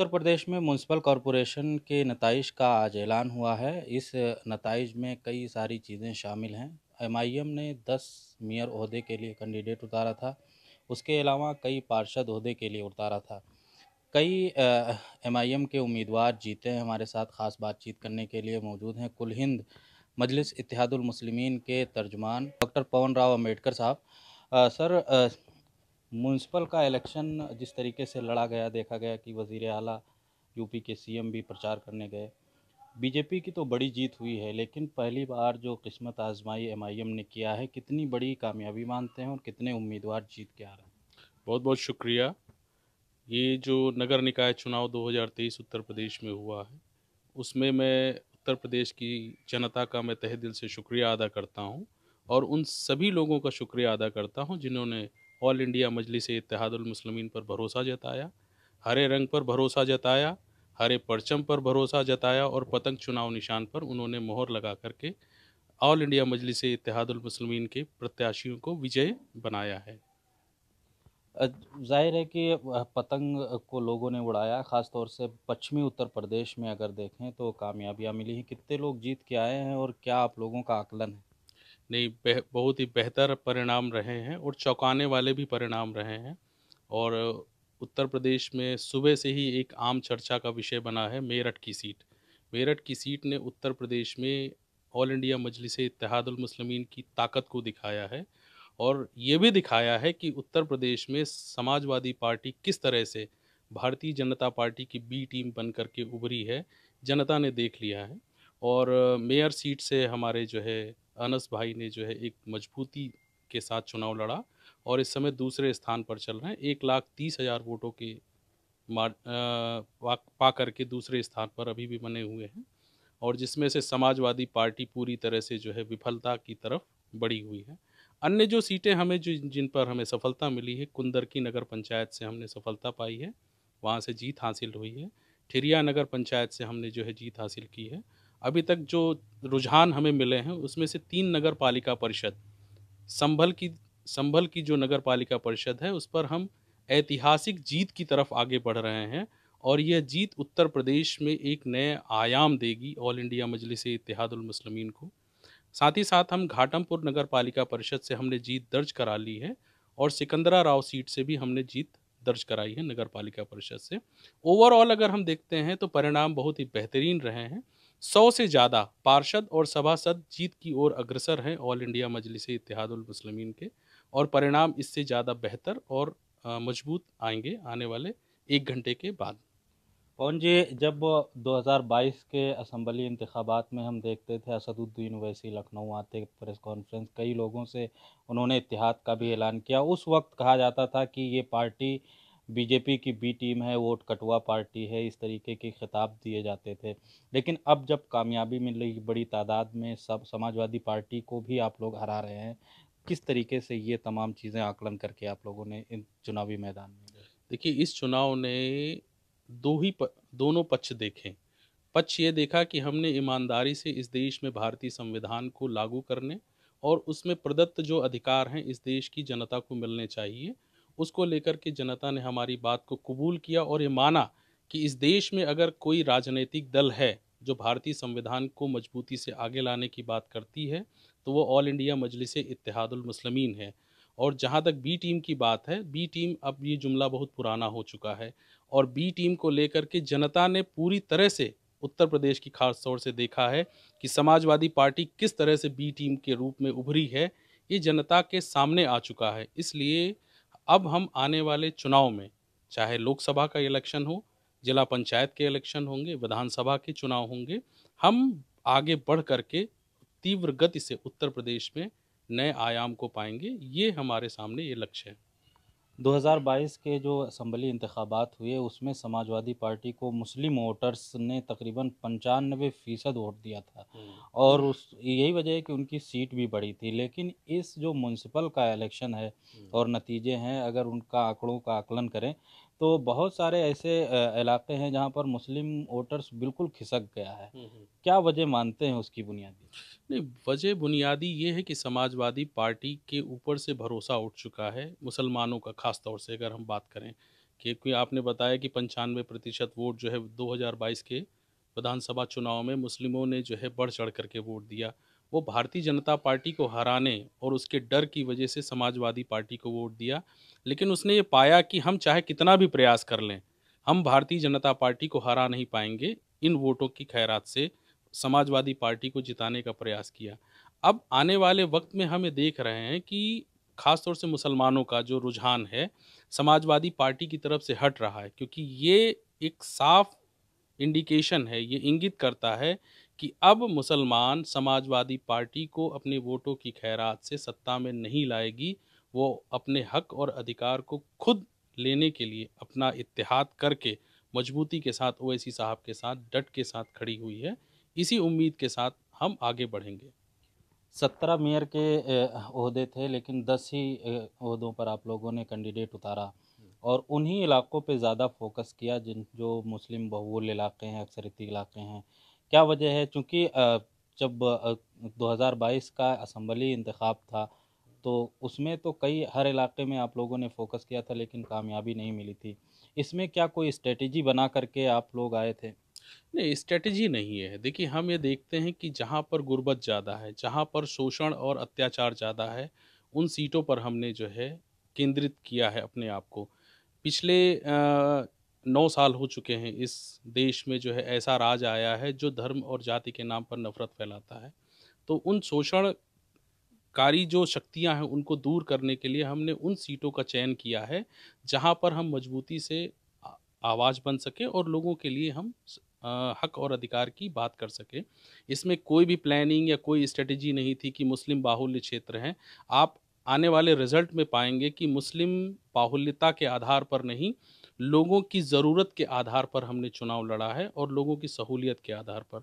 उत्तर प्रदेश में municipal corporation के नतज का आज ऐलान हुआ है इस नतज में कई सारी चीज़ें शामिल हैं एम ने 10 मेयर अहदे के लिए कैंडिडेट उतारा था उसके अलावा कई पार्षद अहदे के लिए उतारा था कई एम के उम्मीदवार जीते हैं हमारे साथ ख़ास बातचीत करने के लिए मौजूद हैं कुल हिंद मजलिस इतिहादुल के तर्जमान डॉक्टर पवन राव अम्बेडकर साहब सर आ, म्यूनसिपल का इलेक्शन जिस तरीके से लड़ा गया देखा गया कि वज़ी अला यूपी के सीएम भी प्रचार करने गए बीजेपी की तो बड़ी जीत हुई है लेकिन पहली बार जो किस्मत आजमाई एमआईएम ने किया है कितनी बड़ी कामयाबी मानते हैं और कितने उम्मीदवार जीत के आ रहे हैं बहुत बहुत शुक्रिया ये जो नगर निकाय चुनाव 2023 उत्तर प्रदेश में हुआ है उसमें मैं उत्तर प्रदेश की जनता का मैं तहे दिल से शुक्रिया अदा करता हूँ और उन सभी लोगों का शुक्रिया अदा करता हूँ जिन्होंने ऑल इंडिया मजलिस से इतिहादलमसलमिन पर भरोसा जताया हरे रंग पर भरोसा जताया हरे परचम पर भरोसा जताया और पतंग चुनाव निशान पर उन्होंने मोहर लगा करके ऑल इंडिया मजलिस इतिहादुलमसलमिन के प्रत्याशियों को विजय बनाया है जाहिर है कि पतंग को लोगों ने उड़ाया ख़ास तौर से पश्चिमी उत्तर प्रदेश में अगर देखें तो कामयाबियाँ मिली हैं कितने लोग जीत के आए हैं और क्या आप लोगों का आकलन है नहीं बहुत ही बेहतर परिणाम रहे हैं और चौंकाने वाले भी परिणाम रहे हैं और उत्तर प्रदेश में सुबह से ही एक आम चर्चा का विषय बना है मेरठ की सीट मेरठ की सीट ने उत्तर प्रदेश में ऑल इंडिया मजलिस इतिहादुलमसलमिन की ताकत को दिखाया है और ये भी दिखाया है कि उत्तर प्रदेश में समाजवादी पार्टी किस तरह से भारतीय जनता पार्टी की बी टीम बन कर के उभरी है जनता ने देख लिया है और मेयर सीट से हमारे जो है अनस भाई ने जो है एक मजबूती के साथ चुनाव लड़ा और इस समय दूसरे स्थान पर चल रहे हैं एक लाख तीस हज़ार वोटों के मार पा, पा करके दूसरे स्थान पर अभी भी बने हुए हैं और जिसमें से समाजवादी पार्टी पूरी तरह से जो है विफलता की तरफ बढ़ी हुई है अन्य जो सीटें हमें जो जिन पर हमें सफलता मिली है कुंदरकी नगर पंचायत से हमने सफलता पाई है वहाँ से जीत हासिल हुई है ठिरिया नगर पंचायत से हमने जो है जीत हासिल की है अभी तक जो रुझान हमें मिले हैं उसमें से तीन नगर पालिका परिषद संभल की संभल की जो नगर पालिका परिषद है उस पर हम ऐतिहासिक जीत की तरफ आगे बढ़ रहे हैं और यह जीत उत्तर प्रदेश में एक नए आयाम देगी ऑल इंडिया मजलिस इतिहादुलमसलमिन को साथ ही साथ हम घाटमपुर नगर पालिका परिषद से हमने जीत दर्ज करा ली है और सिकंदरा राव सीट से भी हमने जीत दर्ज कराई है नगर पालिका परिषद से ओवरऑल अगर हम देखते हैं तो परिणाम बहुत ही बेहतरीन रहे हैं सौ से ज़्यादा पार्षद और सभासद जीत की ओर अग्रसर हैं ऑल इंडिया मजलिस इतिहादुलमसलमिन के और परिणाम इससे ज़्यादा बेहतर और मजबूत आएंगे आने वाले एक घंटे के बाद पवन जी जब 2022 के असम्बली इंतबात में हम देखते थे असदुद्दीन वैसी लखनऊ आते प्रेस कॉन्फ्रेंस कई लोगों से उन्होंने इतिहाद का भी ऐलान किया उस वक्त कहा जाता था कि ये पार्टी बीजेपी की बी टीम है वोट कटुआ पार्टी है इस तरीके के खिताब दिए जाते थे लेकिन अब जब कामयाबी मिल रही बड़ी तादाद में सब समाजवादी पार्टी को भी आप लोग हरा रहे हैं किस तरीके से ये तमाम चीज़ें आकलन करके आप लोगों ने इन चुनावी मैदान में देखिए इस चुनाव ने दो ही प, दोनों पक्ष देखे पक्ष ये देखा कि हमने ईमानदारी से इस देश में भारतीय संविधान को लागू करने और उसमें प्रदत्त जो अधिकार हैं इस देश की जनता को मिलने चाहिए उसको लेकर के जनता ने हमारी बात को कबूल किया और ये माना कि इस देश में अगर कोई राजनीतिक दल है जो भारतीय संविधान को मजबूती से आगे लाने की बात करती है तो वो ऑल इंडिया मजलिस इतिहादलमसलमिन है और जहाँ तक बी टीम की बात है बी टीम अब ये जुमला बहुत पुराना हो चुका है और बी टीम को लेकर के जनता ने पूरी तरह से उत्तर प्रदेश की खास तौर से देखा है कि समाजवादी पार्टी किस तरह से बी टीम के रूप में उभरी है ये जनता के सामने आ चुका है इसलिए अब हम आने वाले चुनाव में चाहे लोकसभा का इलेक्शन हो जिला पंचायत के इलेक्शन होंगे विधानसभा के चुनाव होंगे हम आगे बढ़ करके तीव्र गति से उत्तर प्रदेश में नए आयाम को पाएंगे ये हमारे सामने ये लक्ष्य है 2022 के जो असम्बली इंतबात हुए उसमें समाजवादी पार्टी को मुस्लिम वोटर्स ने तकरीबन पंचानवे फ़ीसद वोट दिया था हम्म। और उस यही वजह है कि उनकी सीट भी बड़ी थी लेकिन इस जो म्यूनसिपल का इलेक्शन है हम्म। और नतीजे हैं अगर उनका आंकड़ों का आकलन करें तो बहुत सारे ऐसे इलाके हैं जहाँ पर मुस्लिम वोटर्स बिल्कुल खिसक गया है क्या वजह मानते हैं उसकी बुनियादी नहीं वजह बुनियादी ये है कि समाजवादी पार्टी के ऊपर से भरोसा उठ चुका है मुसलमानों का खास तौर से अगर हम बात करें क्योंकि आपने बताया कि पंचानवे प्रतिशत वोट जो है 2022 के विधानसभा चुनाव में मुस्लिमों ने जो है बढ़ चढ़ करके वोट दिया वो भारतीय जनता पार्टी को हराने और उसके डर की वजह से समाजवादी पार्टी को वोट दिया लेकिन उसने ये पाया कि हम चाहे कितना भी प्रयास कर लें हम भारतीय जनता पार्टी को हरा नहीं पाएंगे इन वोटों की खैरात से समाजवादी पार्टी को जिताने का प्रयास किया अब आने वाले वक्त में हम ये देख रहे हैं कि ख़ासतौर से मुसलमानों का जो रुझान है समाजवादी पार्टी की तरफ से हट रहा है क्योंकि ये एक साफ इंडिकेशन है ये इंगित करता है कि अब मुसलमान समाजवादी पार्टी को अपने वोटों की खैरात से सत्ता में नहीं लाएगी वो अपने हक और अधिकार को खुद लेने के लिए अपना इतिहाद करके मजबूती के साथ ओवैसी साहब के साथ डट के साथ खड़ी हुई है इसी उम्मीद के साथ हम आगे बढ़ेंगे सत्रह मेयर के अहदे थे लेकिन दस ही अहदों पर आप लोगों ने कैंडिडेट उतारा और उन्हीं इलाकों पे ज़्यादा फोकस किया जिन जो मुस्लिम बहुल इलाके हैं अक्सरती इलाके हैं क्या वजह है चूँकि जब 2022 का असम्बली इंतखब था तो उसमें तो कई हर इलाके में आप लोगों ने फोकस किया था लेकिन कामयाबी नहीं मिली थी इसमें क्या कोई स्ट्रेटजी बना करके आप लोग आए थे नहीं स्ट्रेटजी नहीं है देखिए हम ये देखते हैं कि जहाँ पर गुर्बत ज़्यादा है जहाँ पर शोषण और अत्याचार ज़्यादा है उन सीटों पर हमने जो है केंद्रित किया है अपने आप को पिछले आ, नौ साल हो चुके हैं इस देश में जो है ऐसा राज आया है जो धर्म और जाति के नाम पर नफरत फैलाता है तो उन शोषण कारी जो शक्तियां हैं उनको दूर करने के लिए हमने उन सीटों का चयन किया है जहां पर हम मजबूती से आवाज़ बन सके और लोगों के लिए हम हक और अधिकार की बात कर सके इसमें कोई भी प्लानिंग या कोई स्ट्रेटजी नहीं थी कि मुस्लिम बाहुल्य क्षेत्र हैं आप आने वाले रिजल्ट में पाएंगे कि मुस्लिम बाहुल्यता के आधार पर नहीं लोगों की ज़रूरत के आधार पर हमने चुनाव लड़ा है और लोगों की सहूलियत के आधार पर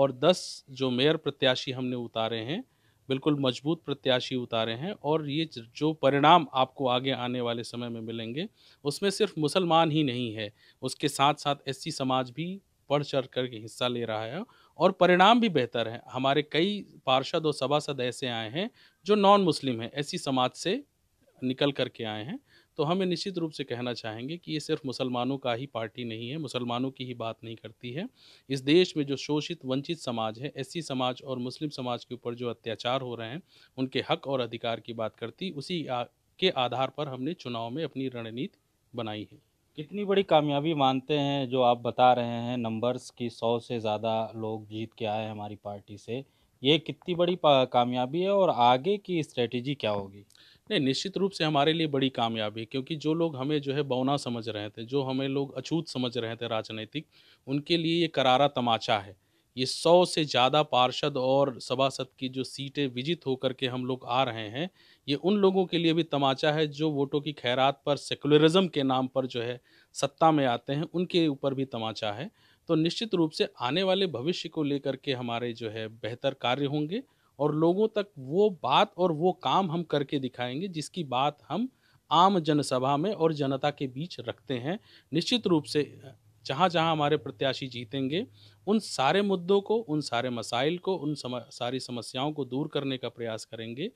और दस जो मेयर प्रत्याशी हमने उतारे हैं बिल्कुल मजबूत प्रत्याशी उतारे हैं और ये जो परिणाम आपको आगे आने वाले समय में मिलेंगे उसमें सिर्फ मुसलमान ही नहीं है उसके साथ साथ एस समाज भी बढ़ चढ़ करके हिस्सा ले रहा है और परिणाम भी बेहतर है हमारे कई पार्षद और सभासद ऐसे आए हैं जो नॉन मुस्लिम हैं ऐसी समाज से निकल करके आए हैं तो हम निश्चित रूप से कहना चाहेंगे कि ये सिर्फ मुसलमानों का ही पार्टी नहीं है मुसलमानों की ही बात नहीं करती है इस देश में जो शोषित वंचित समाज है ऐसी समाज और मुस्लिम समाज के ऊपर जो अत्याचार हो रहे हैं उनके हक और अधिकार की बात करती उसी के आधार पर हमने चुनाव में अपनी रणनीति बनाई है कितनी बड़ी कामयाबी मानते हैं जो आप बता रहे हैं नंबर्स की सौ से ज़्यादा लोग जीत के आए हमारी पार्टी से ये कितनी बड़ी कामयाबी है और आगे की स्ट्रेटजी क्या होगी नहीं निश्चित रूप से हमारे लिए बड़ी कामयाबी क्योंकि जो लोग हमें जो है बौना समझ रहे थे जो हमें लोग अछूत समझ रहे थे राजनीतिक उनके लिए ये करारा तमाचा है ये सौ से ज़्यादा पार्षद और सभासद की जो सीटें विजित होकर के हम लोग आ रहे हैं ये उन लोगों के लिए भी तमाचा है जो वोटों की खैरात पर सेकुलरिज्म के नाम पर जो है सत्ता में आते हैं उनके ऊपर भी तमाचा है तो निश्चित रूप से आने वाले भविष्य को लेकर के हमारे जो है बेहतर कार्य होंगे और लोगों तक वो बात और वो काम हम करके दिखाएंगे जिसकी बात हम आम जनसभा में और जनता के बीच रखते हैं निश्चित रूप से जहाँ जहाँ हमारे प्रत्याशी जीतेंगे उन सारे मुद्दों को उन सारे मसाइल को उन सम, सारी समस्याओं को दूर करने का प्रयास करेंगे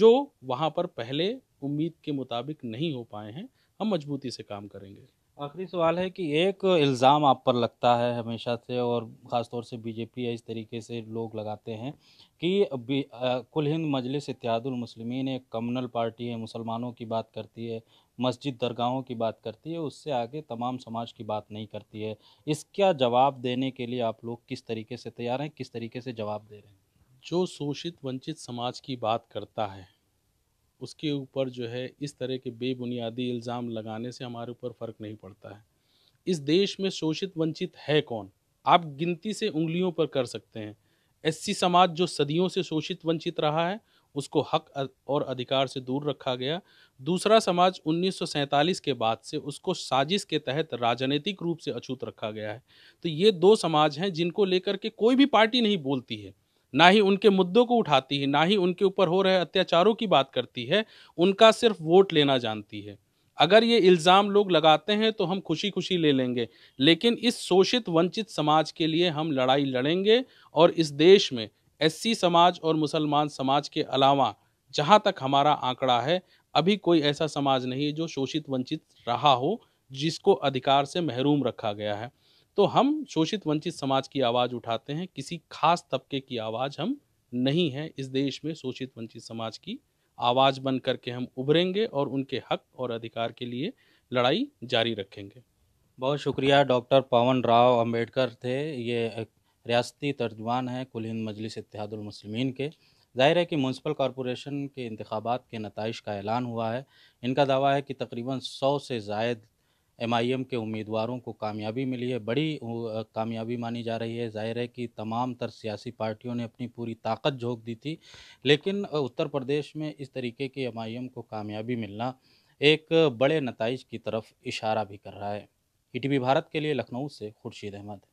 जो वहाँ पर पहले उम्मीद के मुताबिक नहीं हो पाए हैं हम मजबूती से काम करेंगे आखिरी सवाल है कि एक इल्ज़ाम आप पर लगता है हमेशा से और ख़ास तौर से बीजेपी या इस तरीके से लोग लगाते हैं कि कुल हिंद मजलिस इतिहादुलमसलमिन एक कम्युनल पार्टी है मुसलमानों की बात करती है मस्जिद दरगाहों की बात करती है उससे आगे तमाम समाज की बात नहीं करती है इसका जवाब देने के लिए आप लोग किस तरीके से तैयार हैं किस तरीके से जवाब दे रहे हैं जो शोषित वंचित समाज की बात करता है उसके ऊपर जो है इस तरह के बेबुनियादी इल्ज़ाम लगाने से हमारे ऊपर फ़र्क नहीं पड़ता है इस देश में शोषित वंचित है कौन आप गिनती से उंगलियों पर कर सकते हैं एससी समाज जो सदियों से शोषित वंचित रहा है उसको हक और अधिकार से दूर रखा गया दूसरा समाज 1947 के बाद से उसको साजिश के तहत राजनीतिक रूप से अछूत रखा गया है तो ये दो समाज हैं जिनको लेकर के कोई भी पार्टी नहीं बोलती है ना ही उनके मुद्दों को उठाती है ना ही उनके ऊपर हो रहे अत्याचारों की बात करती है उनका सिर्फ वोट लेना जानती है अगर ये इल्ज़ाम लोग लगाते हैं तो हम खुशी खुशी ले लेंगे लेकिन इस शोषित वंचित समाज के लिए हम लड़ाई लड़ेंगे और इस देश में एससी समाज और मुसलमान समाज के अलावा जहाँ तक हमारा आंकड़ा है अभी कोई ऐसा समाज नहीं है जो शोषित वंचित रहा हो जिसको अधिकार से महरूम रखा गया है तो हम शोषित वंचित समाज की आवाज़ उठाते हैं किसी खास तबके की आवाज़ हम नहीं है इस देश में शोषित वंचित समाज की आवाज़ बन करके हम उभरेंगे और उनके हक और अधिकार के लिए लड़ाई जारी रखेंगे बहुत शुक्रिया डॉक्टर पवन राव अंबेडकर थे ये रियासती तर्जमान हैं कुल हिंद मजलिस इतिहादुलमसलमिन के जाहिर है कि म्यूनसिपल कॉरपोरेशन के इंतबात के नतज का ऐलान हुआ है इनका दावा है कि तकरीबन सौ से जायद एमआईएम के उम्मीदवारों को कामयाबी मिली है बड़ी कामयाबी मानी जा रही है जाहिर है कि तमाम तर सियासी पार्टियों ने अपनी पूरी ताकत झोंक दी थी लेकिन उत्तर प्रदेश में इस तरीके के एमआईएम को कामयाबी मिलना एक बड़े नतज की तरफ इशारा भी कर रहा है ई e भारत के लिए लखनऊ से खुर्शीद अहमद